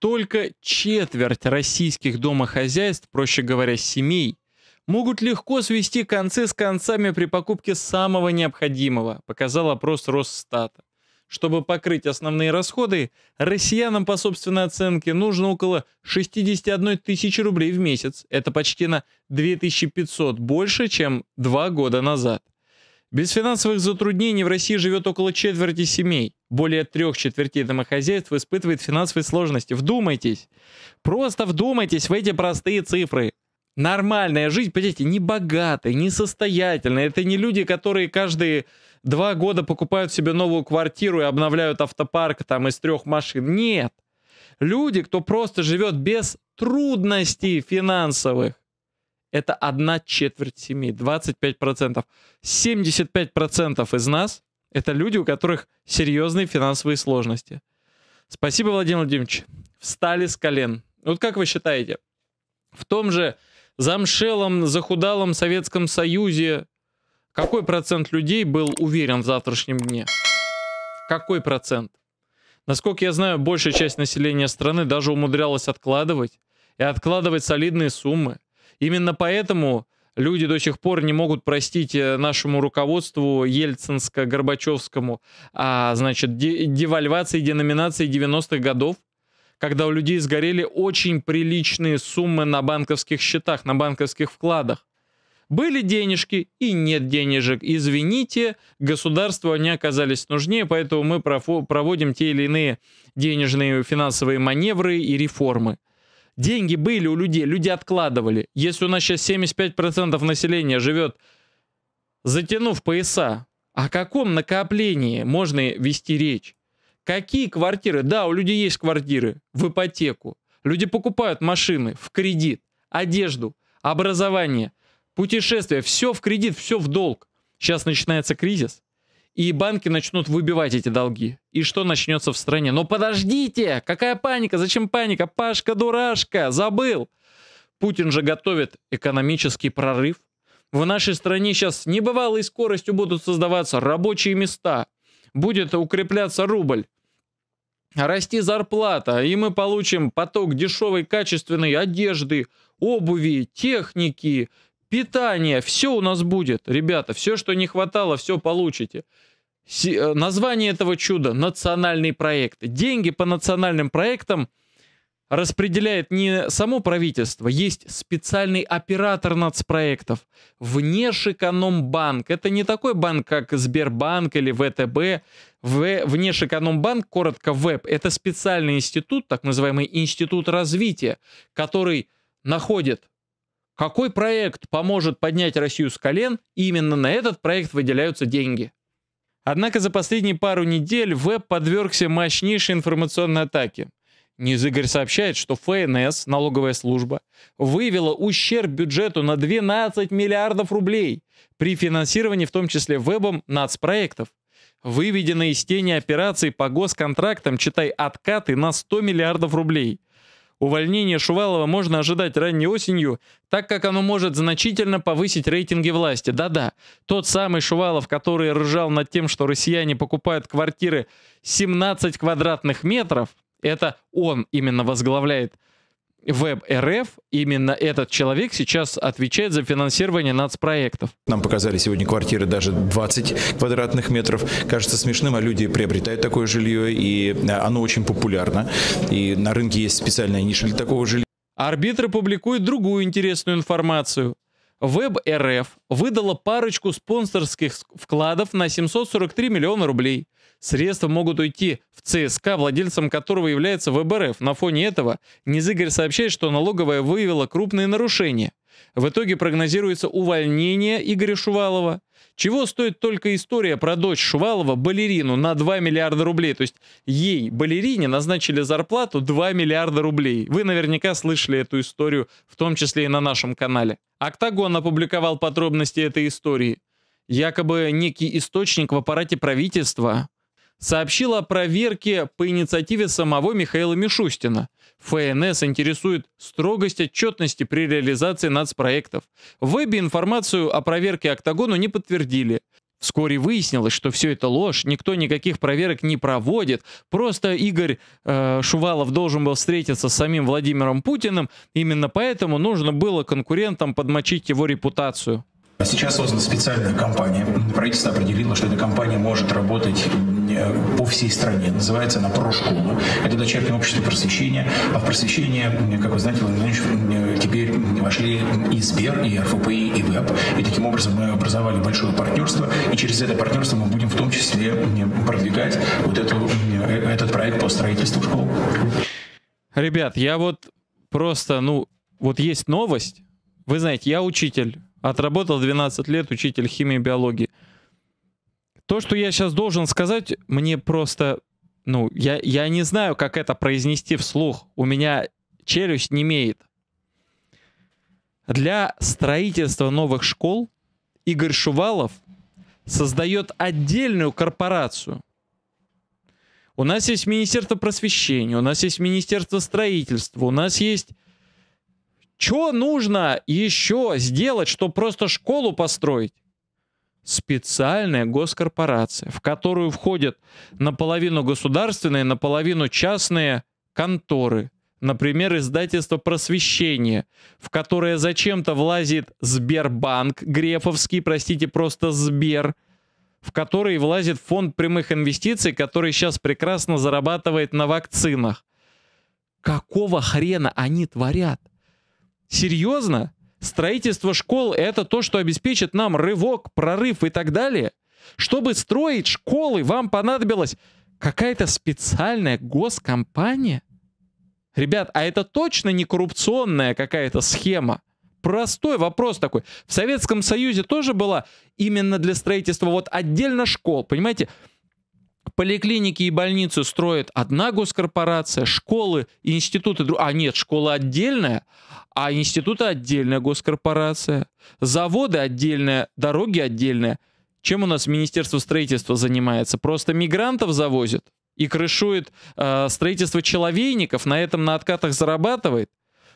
Только четверть российских домохозяйств, проще говоря, семей, могут легко свести концы с концами при покупке самого необходимого, показал опрос Росстата. Чтобы покрыть основные расходы, россиянам, по собственной оценке, нужно около 61 тысячи рублей в месяц. Это почти на 2500 больше, чем два года назад. Без финансовых затруднений в России живет около четверти семей. Более трех четвертей домохозяйств испытывает финансовые сложности. Вдумайтесь. Просто вдумайтесь в эти простые цифры. Нормальная жизнь, понимаете, не богатая, не состоятельная. Это не люди, которые каждые два года покупают себе новую квартиру и обновляют автопарк там из трех машин. Нет. Люди, кто просто живет без трудностей финансовых это одна четверть семьи, 25%. 75% из нас — это люди, у которых серьезные финансовые сложности. Спасибо, Владимир Владимирович. Встали с колен. Вот как вы считаете, в том же замшелом, захудалом Советском Союзе какой процент людей был уверен в завтрашнем дне? Какой процент? Насколько я знаю, большая часть населения страны даже умудрялась откладывать, и откладывать солидные суммы – Именно поэтому люди до сих пор не могут простить э, нашему руководству Ельцинско-Горбачевскому, а, значит, девальвации и деноминации 90-х годов, когда у людей сгорели очень приличные суммы на банковских счетах, на банковских вкладах. Были денежки и нет денежек. Извините, государству они оказались нужнее, поэтому мы проводим те или иные денежные финансовые маневры и реформы. Деньги были у людей, люди откладывали. Если у нас сейчас 75% населения живет, затянув пояса, о каком накоплении можно вести речь? Какие квартиры? Да, у людей есть квартиры в ипотеку. Люди покупают машины в кредит, одежду, образование, путешествия. Все в кредит, все в долг. Сейчас начинается кризис и банки начнут выбивать эти долги. И что начнется в стране? Но подождите! Какая паника? Зачем паника? Пашка-дурашка! Забыл! Путин же готовит экономический прорыв. В нашей стране сейчас небывалой скоростью будут создаваться рабочие места. Будет укрепляться рубль. Расти зарплата, и мы получим поток дешевой качественной одежды, обуви, техники, питание, все у нас будет, ребята, все, что не хватало, все получите. С э, название этого чуда – национальный проект. Деньги по национальным проектам распределяет не само правительство, есть специальный оператор нацпроектов, Внешэкономбанк. Это не такой банк, как Сбербанк или ВТБ. В, Внешэкономбанк, коротко ВЭП, это специальный институт, так называемый институт развития, который находит какой проект поможет поднять Россию с колен, именно на этот проект выделяются деньги. Однако за последние пару недель веб подвергся мощнейшей информационной атаке. Ньюзыгорь сообщает, что ФНС, налоговая служба, выявила ущерб бюджету на 12 миллиардов рублей при финансировании в том числе вебом нацпроектов. Выведены из тени операций по госконтрактам, читай, откаты на 100 миллиардов рублей. Увольнение Шувалова можно ожидать ранней осенью, так как оно может значительно повысить рейтинги власти. Да-да, тот самый Шувалов, который ржал над тем, что россияне покупают квартиры 17 квадратных метров, это он именно возглавляет WebRF, именно этот человек сейчас отвечает за финансирование нацпроектов. Нам показали сегодня квартиры даже 20 квадратных метров. Кажется смешным, а люди приобретают такое жилье, и э, оно очень популярно. И на рынке есть специальная ниша для такого жилья. Арбитры публикуют другую интересную информацию. WebRF выдала парочку спонсорских вкладов на 743 миллиона рублей – Средства могут уйти в ЦСК, владельцем которого является ВБРФ. На фоне этого Низыгорь сообщает, что налоговая выявила крупные нарушения. В итоге прогнозируется увольнение Игоря Шувалова. Чего стоит только история про дочь Шувалова, балерину, на 2 миллиарда рублей. То есть ей, балерине, назначили зарплату 2 миллиарда рублей. Вы наверняка слышали эту историю, в том числе и на нашем канале. Октагон опубликовал подробности этой истории. Якобы некий источник в аппарате правительства сообщила о проверке по инициативе самого Михаила Мишустина. ФНС интересует строгость отчетности при реализации нацпроектов. В вебе информацию о проверке «Октагону» не подтвердили. Вскоре выяснилось, что все это ложь, никто никаких проверок не проводит, просто Игорь э, Шувалов должен был встретиться с самим Владимиром Путиным, именно поэтому нужно было конкурентам подмочить его репутацию. Сейчас создана специальная компания. Правительство определило, что эта компания может работать Э, по всей стране. Называется она «Прошкола». Это дочернее общество просвещения. А в просвещение, как вы знаете, э, теперь вошли и Сбер, и РФП, и ВЭП. И таким образом мы образовали большое партнерство. И через это партнерство мы будем в том числе э, продвигать вот эту, этот проект по строительству школ. Ребят, я вот просто, ну, вот есть новость. Вы знаете, я учитель. Отработал 12 лет учитель химии и биологии. То, что я сейчас должен сказать, мне просто... Ну, я, я не знаю, как это произнести вслух. У меня челюсть не имеет. Для строительства новых школ Игорь Шувалов создает отдельную корпорацию. У нас есть Министерство просвещения, у нас есть Министерство строительства, у нас есть... Что нужно еще сделать, чтобы просто школу построить? специальная госкорпорация, в которую входят наполовину государственные, наполовину частные конторы, например, издательство просвещения, в которое зачем-то влазит Сбербанк, Грефовский, простите, просто Сбер, в который влазит фонд прямых инвестиций, который сейчас прекрасно зарабатывает на вакцинах. Какого хрена они творят? Серьезно? Строительство школ — это то, что обеспечит нам рывок, прорыв и так далее. Чтобы строить школы, вам понадобилась какая-то специальная госкомпания? Ребят, а это точно не коррупционная какая-то схема? Простой вопрос такой. В Советском Союзе тоже была именно для строительства вот отдельно школ, понимаете? Поликлиники и больницы строит одна госкорпорация, школы и институты... А нет, школа отдельная, а институты отдельная госкорпорация. Заводы отдельная, дороги отдельная. Чем у нас Министерство строительства занимается? Просто мигрантов завозит и крышует э, строительство человейников, на этом на откатах зарабатывает.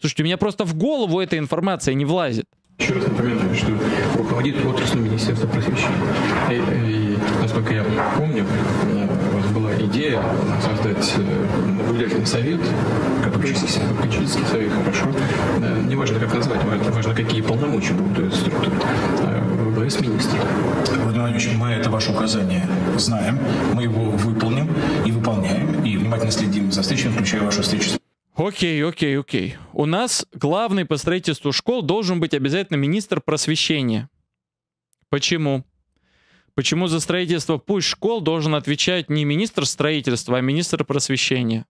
Слушайте, у меня просто в голову эта информация не влазит. Еще раз напоминаю, что руководит отраслью Министерства просвещения. И, э, э, и, насколько я помню, у вас была идея создать э, наблюдательный совет, попечительский, попечительский совет, хорошо. Не важно, как назвать, важно, какие полномочия будут у этой структуры. Вы были Владимир Владимирович, мы это ваше указание знаем, мы его выполним и выполняем, и внимательно следим за встречами, включая вашу встречу с Окей, окей, окей. У нас главный по строительству школ должен быть обязательно министр просвещения. Почему? Почему за строительство пусть школ должен отвечать не министр строительства, а министр просвещения?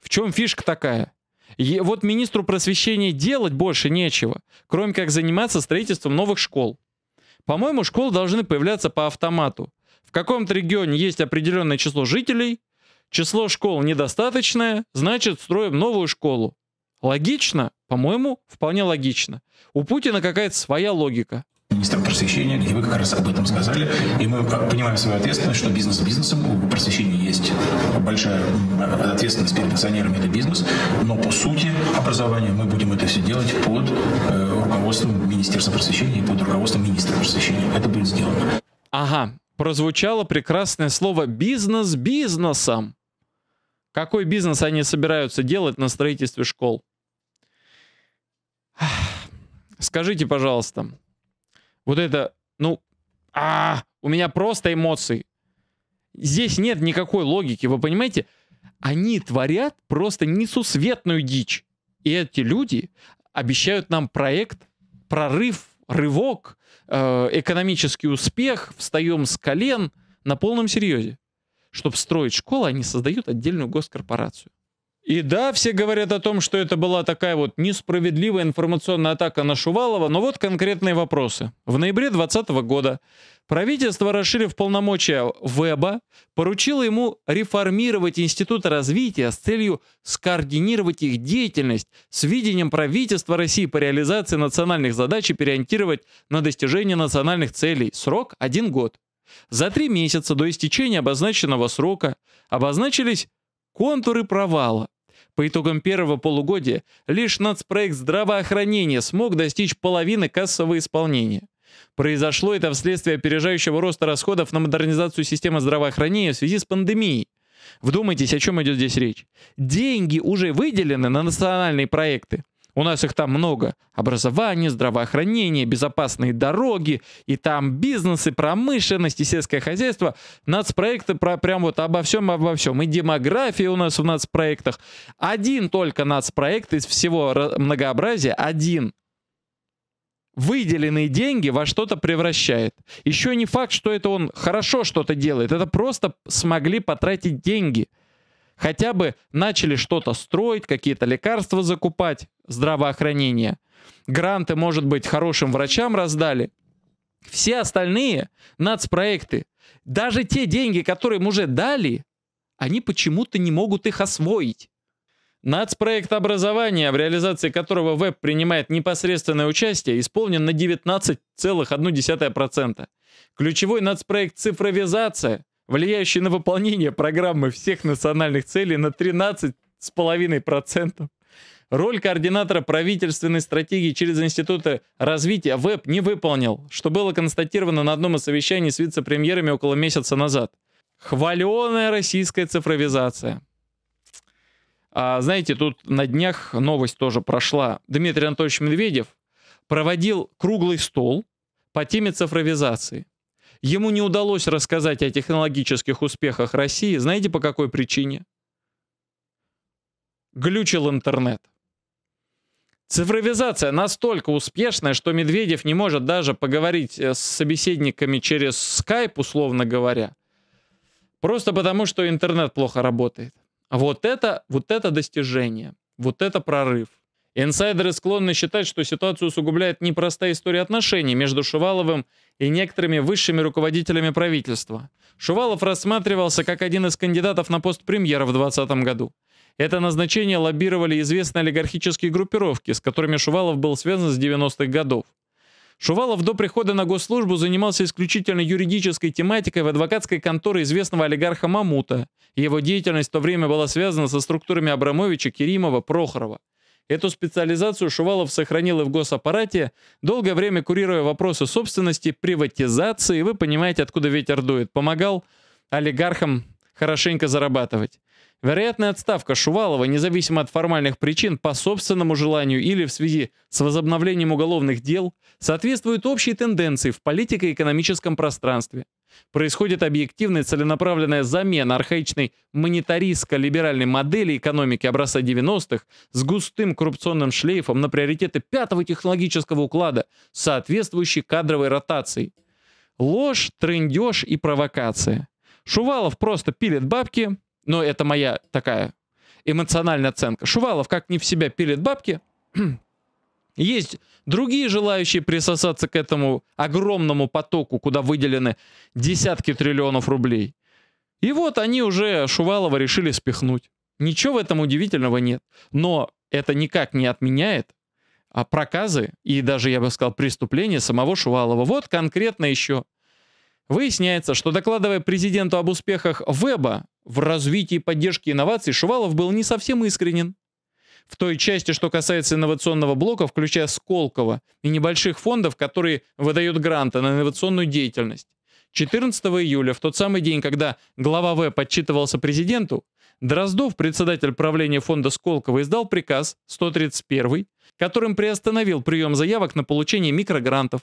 В чем фишка такая? И вот министру просвещения делать больше нечего, кроме как заниматься строительством новых школ. По-моему, школы должны появляться по автомату. В каком-то регионе есть определенное число жителей, Число школ недостаточное, значит, строим новую школу. Логично? По-моему, вполне логично. У Путина какая-то своя логика. Министр просвещения, где вы как раз об этом сказали. И мы понимаем свою ответственность, что бизнес бизнесом, у просвещения есть большая ответственность перед акционерами, это бизнес. Но по сути образования мы будем это все делать под э, руководством Министерства просвещения и под руководством министра просвещения. Это будет сделано. Ага, прозвучало прекрасное слово «бизнес бизнесом». Какой бизнес они собираются делать на строительстве школ? Скажите, пожалуйста, вот это, ну, а, у меня просто эмоции. Здесь нет никакой логики, вы понимаете? Они творят просто несусветную дичь. И эти люди обещают нам проект, прорыв, рывок, э, экономический успех, встаем с колен на полном серьезе чтобы строить школы, они создают отдельную госкорпорацию. И да, все говорят о том, что это была такая вот несправедливая информационная атака на Шувалова, но вот конкретные вопросы. В ноябре 2020 года правительство, расширив полномочия ВЭБа, поручило ему реформировать институты развития с целью скоординировать их деятельность с видением правительства России по реализации национальных задач и переориентировать на достижение национальных целей. Срок – один год. За три месяца до истечения обозначенного срока обозначились контуры провала. По итогам первого полугодия лишь нацпроект здравоохранения смог достичь половины кассового исполнения. Произошло это вследствие опережающего роста расходов на модернизацию системы здравоохранения в связи с пандемией. Вдумайтесь, о чем идет здесь речь. Деньги уже выделены на национальные проекты. У нас их там много. Образование, здравоохранение, безопасные дороги, и там бизнесы, промышленность, и сельское хозяйство. Нацпроекты про, прям вот обо всем, обо всем. И демография у нас в нацпроектах. Один только нацпроект из всего многообразия, один выделенные деньги во что-то превращает. Еще не факт, что это он хорошо что-то делает. Это просто смогли потратить деньги хотя бы начали что-то строить, какие-то лекарства закупать, здравоохранение. Гранты, может быть, хорошим врачам раздали. Все остальные нацпроекты, даже те деньги, которые им уже дали, они почему-то не могут их освоить. Нацпроект образования, в реализации которого Веб принимает непосредственное участие, исполнен на 19,1%. Ключевой нацпроект цифровизация влияющий на выполнение программы всех национальных целей на 13,5%. Роль координатора правительственной стратегии через Институты развития ВЭП не выполнил, что было констатировано на одном из совещаний с вице-премьерами около месяца назад. Хваленая российская цифровизация. А, знаете, тут на днях новость тоже прошла. Дмитрий Анатольевич Медведев проводил круглый стол по теме цифровизации – Ему не удалось рассказать о технологических успехах России, знаете по какой причине? Глючил интернет. Цифровизация настолько успешная, что Медведев не может даже поговорить э, с собеседниками через Skype, условно говоря. Просто потому, что интернет плохо работает. Вот это, вот это достижение, вот это прорыв. Инсайдеры склонны считать, что ситуацию усугубляет непростая история отношений между Шуваловым и некоторыми высшими руководителями правительства. Шувалов рассматривался как один из кандидатов на пост премьера в 2020 году. Это назначение лоббировали известные олигархические группировки, с которыми Шувалов был связан с 90-х годов. Шувалов до прихода на госслужбу занимался исключительно юридической тематикой в адвокатской конторе известного олигарха Мамута. Его деятельность в то время была связана со структурами Абрамовича, Керимова, Прохорова. Эту специализацию Шувалов сохранил и в госаппарате, долгое время курируя вопросы собственности, приватизации, вы понимаете, откуда ветер дует, помогал олигархам хорошенько зарабатывать. Вероятная отставка Шувалова, независимо от формальных причин, по собственному желанию или в связи с возобновлением уголовных дел, соответствует общей тенденции в политико-экономическом пространстве. Происходит объективная целенаправленная замена архаичной монетаристско-либеральной модели экономики образца 90-х с густым коррупционным шлейфом на приоритеты пятого технологического уклада, соответствующей кадровой ротации. Ложь, трындеж и провокация. Шувалов просто пилит бабки, но ну, это моя такая эмоциональная оценка. Шувалов как не в себя пилит бабки. Есть другие желающие присосаться к этому огромному потоку, куда выделены десятки триллионов рублей. И вот они уже Шувалова решили спихнуть. Ничего в этом удивительного нет. Но это никак не отменяет а проказы и даже, я бы сказал, преступления самого Шувалова. Вот конкретно еще. Выясняется, что докладывая президенту об успехах веба, в развитии поддержки инноваций Шувалов был не совсем искренен. В той части, что касается инновационного блока, включая Сколково и небольших фондов, которые выдают гранты на инновационную деятельность. 14 июля, в тот самый день, когда глава В подчитывался президенту, Дроздов, председатель правления фонда Сколково, издал приказ 131, которым приостановил прием заявок на получение микрогрантов,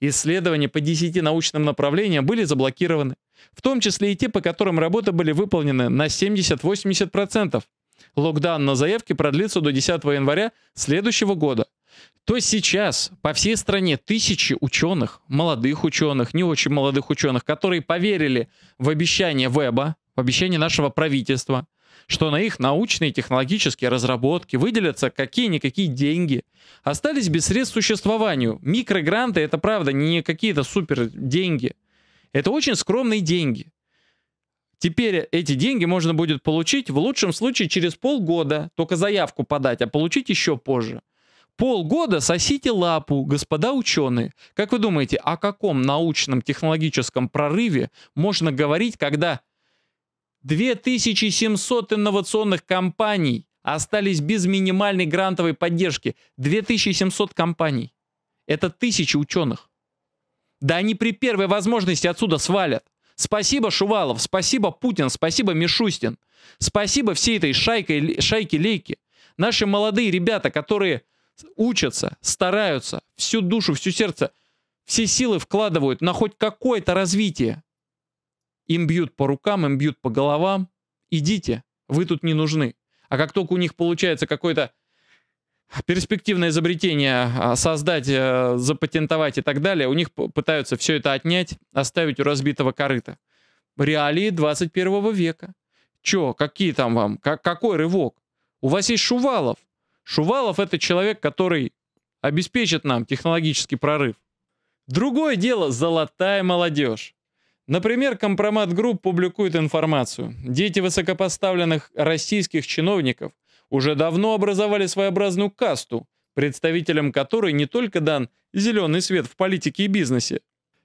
Исследования по 10 научным направлениям были заблокированы, в том числе и те, по которым работы были выполнены на 70-80%. Локдаун на заявки продлится до 10 января следующего года. То сейчас по всей стране тысячи ученых, молодых ученых, не очень молодых ученых, которые поверили в обещание Веба, в обещание нашего правительства, что на их научные и технологические разработки выделятся какие-никакие деньги. Остались без средств к существованию. Микрогранты это правда не какие-то супер деньги. Это очень скромные деньги. Теперь эти деньги можно будет получить в лучшем случае через полгода, только заявку подать, а получить еще позже. Полгода сосите лапу, господа ученые. Как вы думаете, о каком научном технологическом прорыве можно говорить, когда 2700 инновационных компаний остались без минимальной грантовой поддержки. 2700 компаний. Это тысячи ученых. Да они при первой возможности отсюда свалят. Спасибо Шувалов, спасибо Путин, спасибо Мишустин. Спасибо всей этой шайкой, шайке лейке Наши молодые ребята, которые учатся, стараются, всю душу, всю сердце, все силы вкладывают на хоть какое-то развитие. Им бьют по рукам, им бьют по головам. Идите, вы тут не нужны. А как только у них получается какое-то перспективное изобретение а, создать, э, запатентовать и так далее, у них пытаются все это отнять, оставить у разбитого корыта. Реалии 21 века. Че, какие там вам, как, какой рывок? У вас есть Шувалов. Шувалов это человек, который обеспечит нам технологический прорыв. Другое дело золотая молодежь. Например, компромат групп публикует информацию. Дети высокопоставленных российских чиновников уже давно образовали своеобразную касту, представителям которой не только дан зеленый свет в политике и бизнесе,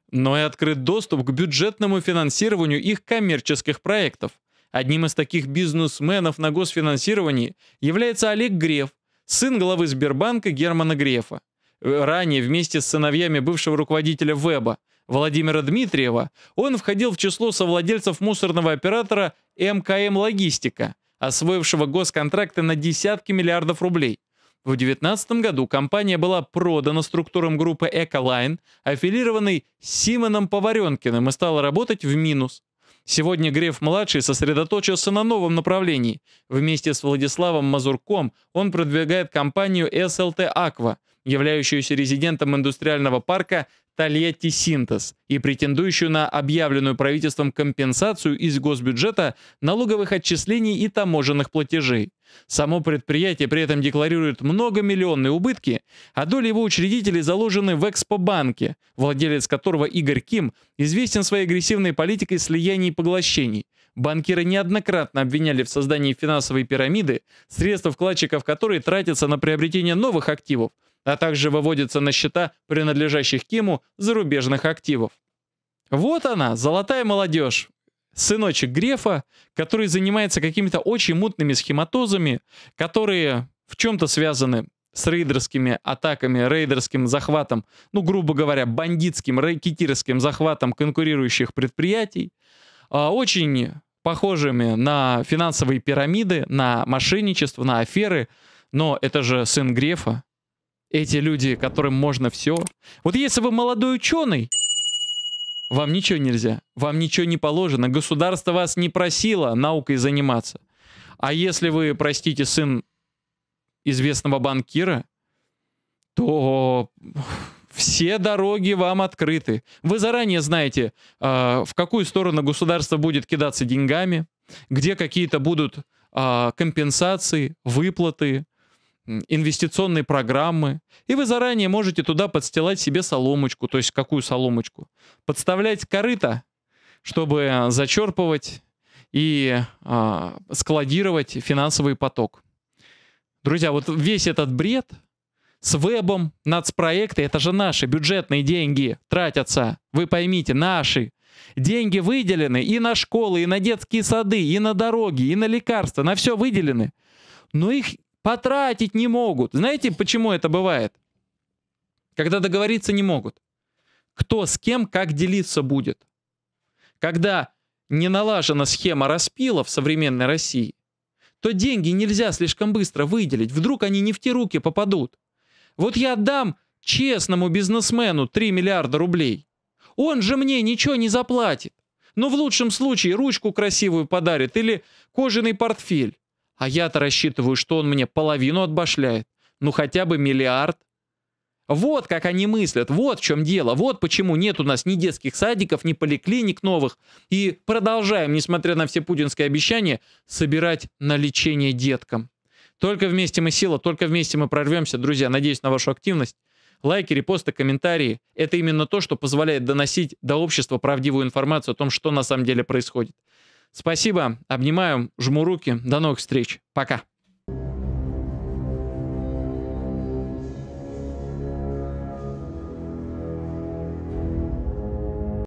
но и открыт доступ к бюджетному финансированию их коммерческих проектов. Одним из таких бизнесменов на госфинансировании является Олег Греф, сын главы Сбербанка Германа Грефа. Ранее вместе с сыновьями бывшего руководителя Веба – Владимира Дмитриева, он входил в число совладельцев мусорного оператора МКМ «Логистика», освоившего госконтракты на десятки миллиардов рублей. В 2019 году компания была продана структурам группы «Эколайн», аффилированной Симоном Поваренкиным и стала работать в минус. Сегодня Греф-младший сосредоточился на новом направлении. Вместе с Владиславом Мазурком он продвигает компанию «СЛТ Аква», являющуюся резидентом индустриального парка Тольятти Синтез и претендующую на объявленную правительством компенсацию из госбюджета налоговых отчислений и таможенных платежей. Само предприятие при этом декларирует многомиллионные убытки, а доли его учредителей заложены в Экспобанке, владелец которого Игорь Ким известен своей агрессивной политикой слияний и поглощений. Банкиры неоднократно обвиняли в создании финансовой пирамиды, средства вкладчиков которой тратятся на приобретение новых активов, а также выводится на счета принадлежащих Киму зарубежных активов. Вот она, золотая молодежь, сыночек Грефа, который занимается какими-то очень мутными схематозами, которые в чем-то связаны с рейдерскими атаками, рейдерским захватом, ну, грубо говоря, бандитским, рейкетирским захватом конкурирующих предприятий, а, очень похожими на финансовые пирамиды, на мошенничество, на аферы, но это же сын Грефа, эти люди, которым можно все. Вот если вы молодой ученый, вам ничего нельзя, вам ничего не положено, государство вас не просило наукой заниматься. А если вы, простите, сын известного банкира, то все дороги вам открыты. Вы заранее знаете, а, в какую сторону государство будет кидаться деньгами, где какие-то будут а, компенсации, выплаты, инвестиционные программы, и вы заранее можете туда подстилать себе соломочку, то есть какую соломочку? Подставлять корыто, чтобы зачерпывать и а, складировать финансовый поток. Друзья, вот весь этот бред с вебом, нацпроекты, это же наши бюджетные деньги тратятся, вы поймите, наши. Деньги выделены и на школы, и на детские сады, и на дороги, и на лекарства, на все выделены. Но их потратить не могут. Знаете, почему это бывает? Когда договориться не могут. Кто с кем как делиться будет. Когда не налажена схема распила в современной России, то деньги нельзя слишком быстро выделить. Вдруг они не в те руки попадут. Вот я отдам честному бизнесмену 3 миллиарда рублей. Он же мне ничего не заплатит. Но в лучшем случае ручку красивую подарит или кожаный портфель. А я-то рассчитываю, что он мне половину отбашляет. Ну хотя бы миллиард. Вот как они мыслят, вот в чем дело, вот почему нет у нас ни детских садиков, ни поликлиник новых. И продолжаем, несмотря на все путинские обещания, собирать на лечение деткам. Только вместе мы сила, только вместе мы прорвемся, друзья. Надеюсь на вашу активность. Лайки, репосты, комментарии – это именно то, что позволяет доносить до общества правдивую информацию о том, что на самом деле происходит. Спасибо, обнимаю, жму руки, до новых встреч, пока.